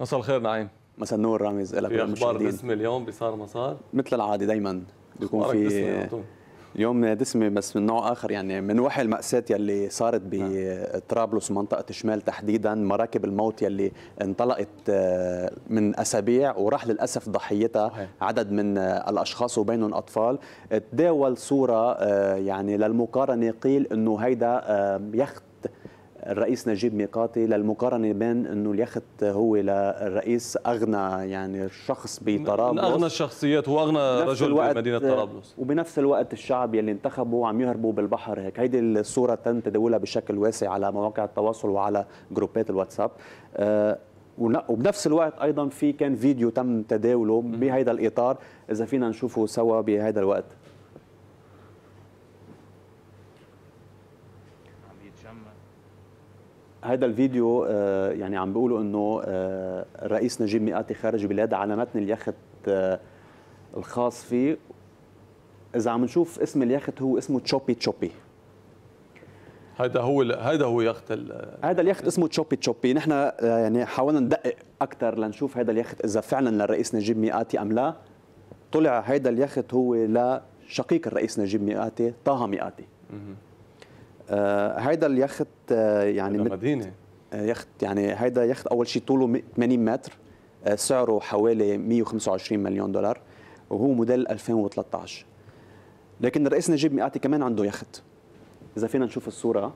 مساء الخير نعيم مساء النور رامز لك في اخبار دسمه اليوم بصار صار مثل العاده دائما بيكون في اليوم دسمه بس من نوع اخر يعني من وحي الماساه يلي صارت نعم. بطرابلس منطقه الشمال تحديدا مراكب الموت يلي انطلقت آه، من اسابيع وراح للاسف ضحيتها عدد من آه، الاشخاص وبينهم اطفال تداول صوره آه، يعني للمقارنه قيل انه هيدا يخت الرئيس نجيب ميقاتي للمقارنه بين انه اليخت هو للرئيس اغنى يعني شخص بطرابلس من اغنى الشخصيات واغنى رجل بمدينه طرابلس وبنفس الوقت الشعب يلي انتخبوا عم يهربوا بالبحر هيك هيدي الصوره تم تداولها بشكل واسع على مواقع التواصل وعلى جروبات الواتساب آه، وبنفس الوقت ايضا في كان فيديو تم تداوله بهذا الاطار اذا فينا نشوفه سوا بهذا الوقت عم يتشمع هذا الفيديو آه، يعني عم بيقولوا انه آه، الرئيس نجيب مئاتي خارج بلاده على متن اليخت آه، الخاص فيه اذا عم نشوف اسم اليخت هو اسمه تشوبي تشوبي هذا هو هذا هو يخت هذا اليخت اسمه تشوبي تشوبي نحن يعني حاولنا ندقق اكثر لنشوف هذا اليخت اذا فعلا للرئيس نجيب مئاتي ام لا طلع هذا اليخت هو لشقيق الرئيس نجيب مئاتي طه مئاتي آه، هيدا اليخت آه، يعني مدينه آه، يخت يعني هيدا يخت اول شيء طوله 80 متر سعره حوالي 125 مليون دولار وهو موديل 2013 لكن الرئيس نجيب مئاتي كمان عنده يخت اذا فينا نشوف الصوره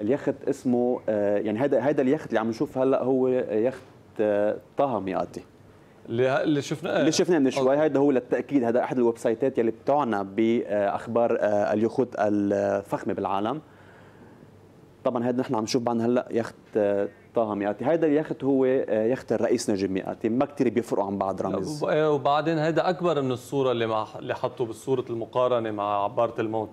اليخت اسمه يعني هذا هذا اليخت اللي عم نشوف هلا هو يخت طه مئاتي اللي شفناه اللي شفناه من شوي هذا هو للتاكيد هذا احد الويب سايتات يلي بتعنى باخبار آه، اليخوت الفخمه بالعالم طبعا هذا نحن عم نشوف بعد هلا يخت طه آه، مئاتي هذا اليخت هو آه، يخت الرئيس نجم مئاتي ما كثير بيفرقوا عن بعض رمز إيه، وبعدين هذا اكبر من الصوره اللي مع اللي حطوا بصوره المقارنه مع عباره الموت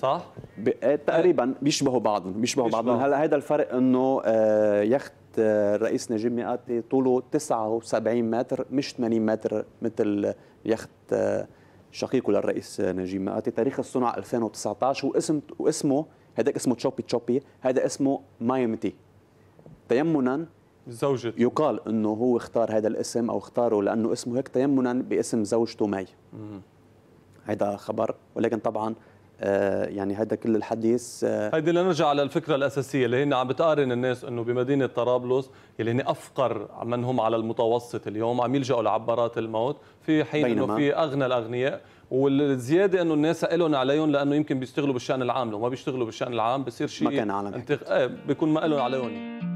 صح ب... آه، تقريبا بيشبهوا بعضهم بيشبهوا بعضهم هلا هذا الفرق انه آه، يخت الرئيس آه، نجيب ميقاتي طوله 79 متر مش 80 متر مثل يخت شقيقه للرئيس نجيب ميقاتي تاريخ الصنع 2019 واسم واسمه هذاك اسمه تشوبي تشوبي هذا اسمه مايمتي تيمنا زوجة يقال انه هو اختار هذا الاسم او اختاره لانه اسمه هيك تيمنا باسم زوجته مي هذا خبر ولكن طبعا آه، يعني هذا كل الحديث آه، هيدي لنرجع على الفكره الاساسيه اللي هن عم بتقارن الناس انه بمدينه طرابلس اللي هن افقر من هم على المتوسط اليوم عم يلجأوا لعبارات الموت في حين انه في اغنى الاغنياء والزياده انه الناس لهم عليهم لانه يمكن بيشتغلوا بالشان العام لو ما بيشتغلوا بالشان العام بصير شيء ما كان عالم انتخ... ايه بيكون ما لهم عليهم